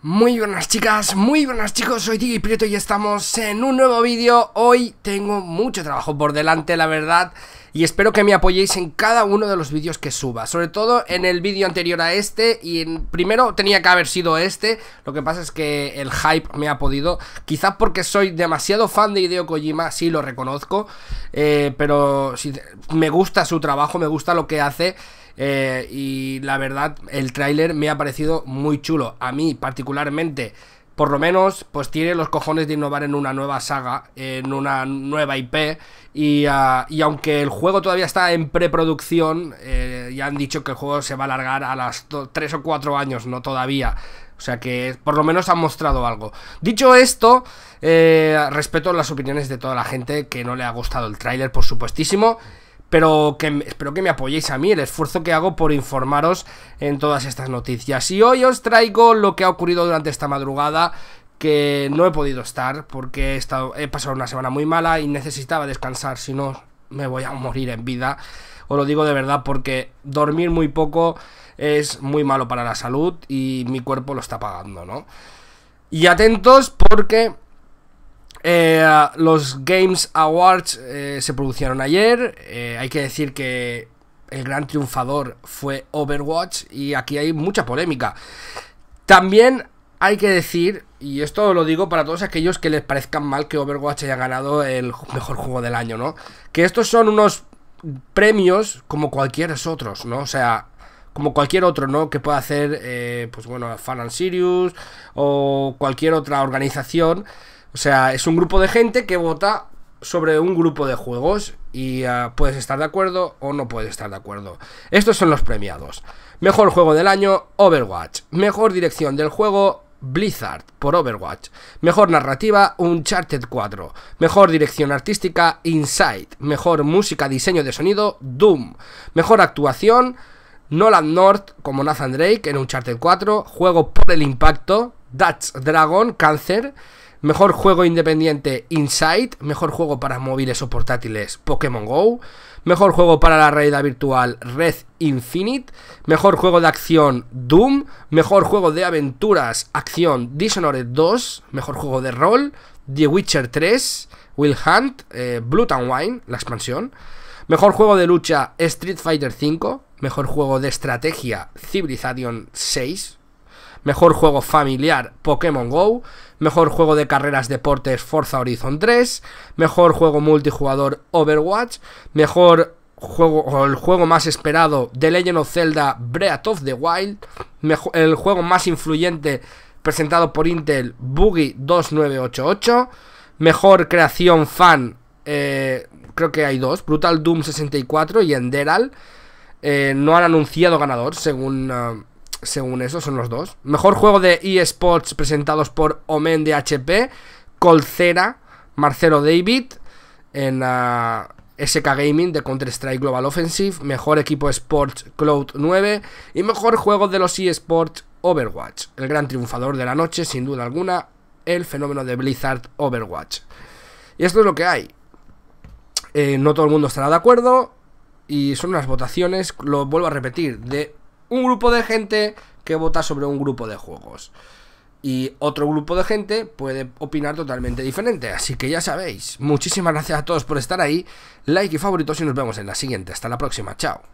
Muy buenas chicas, muy buenas chicos, soy Diggy Prieto y estamos en un nuevo vídeo Hoy tengo mucho trabajo por delante, la verdad Y espero que me apoyéis en cada uno de los vídeos que suba Sobre todo en el vídeo anterior a este Y en, primero tenía que haber sido este Lo que pasa es que el hype me ha podido Quizás porque soy demasiado fan de Hideo Kojima, sí lo reconozco eh, Pero si, me gusta su trabajo, me gusta lo que hace eh, y la verdad, el tráiler me ha parecido muy chulo. A mí particularmente, por lo menos, pues tiene los cojones de innovar en una nueva saga, en una nueva IP. Ah, y, aunque el juego todavía está en preproducción, eh, ya han dicho que el juego se va a alargar a las 3 o 4 años, no todavía. O sea que por lo menos han mostrado algo. Dicho esto, eh, respeto las opiniones de toda la gente que no le ha gustado el tráiler, por supuestísimo pero que, espero que me apoyéis a mí, el esfuerzo que hago por informaros en todas estas noticias. Y hoy os traigo lo que ha ocurrido durante esta madrugada, que no he podido estar porque he, estado, he pasado una semana muy mala y necesitaba descansar, si no me voy a morir en vida. Os lo digo de verdad porque dormir muy poco es muy malo para la salud y mi cuerpo lo está pagando, ¿no? Y atentos porque eh, ah, los Games Awards eh, se producieron ayer. Eh, hay que decir que el gran triunfador fue Overwatch y aquí hay mucha polémica. También hay que decir, y esto lo digo para todos aquellos que les parezcan mal que Overwatch haya ganado el mejor juego del año, ¿no? Que estos son unos premios como cualquier otros, ¿no? O sea, como cualquier otro, ¿no? Que pueda hacer, pues bueno, Fan Sirius o cualquier otra organización. O sea, es un grupo de gente que vota sobre un grupo de juegos y ah, puedes estar de acuerdo o no puedes estar de acuerdo. Estos son los premiados. Mejor juego del año, Overwatch. Mejor dirección del juego, Blizzard por Overwatch. Mejor narrativa, Uncharted 4. Mejor dirección artística, Inside. Mejor música, diseño de sonido, Doom. Mejor actuación, Nolan North como Nathan Drake en Uncharted 4. Juego por el impacto, Dutch Dragon, Cáncer. Mejor juego independiente Inside, mejor juego para móviles o portátiles Pokémon Go, mejor juego para la realidad virtual Red Infinite, mejor juego de acción Doom, mejor juego de aventuras acción Dishonored 2, mejor juego de rol The Witcher 3, Will Hunt, blue eh, Blood and Wine, la expansión, mejor juego de lucha Street Fighter 5, mejor juego de estrategia Civilization 6, Mejor juego familiar, Pokémon Go. Mejor juego de carreras deportes, Forza Horizon 3. Mejor juego multijugador, Overwatch. Mejor juego, o el juego más esperado, The Legend of Zelda, Breath of the Wild. el juego más influyente presentado por Intel, Boogie 2988. Mejor creación fan, eh, creo que hay dos, Brutal Doom 64 y Enderal. Eh, no han anunciado ganador, según ah, según eso, son los dos. Mejor juego de eSports presentados por Omen de HP, Colcera, Marcelo David, en ah, SK Gaming de Counter-Strike Global Offensive, mejor equipo Sports Cloud 9 y mejor juego de los eSports Overwatch. El gran triunfador de la noche, sin duda alguna, el fenómeno de Blizzard Overwatch. Y esto es lo que hay. Eh, no todo el mundo estará de acuerdo. Y son unas votaciones, lo vuelvo a repetir, de un grupo de gente que vota sobre un grupo de juegos. Y otro grupo de gente puede opinar totalmente diferente. Así que ya sabéis, muchísimas gracias a todos por estar ahí. Like y favoritos y nos vemos en la siguiente. Hasta la próxima. Chao.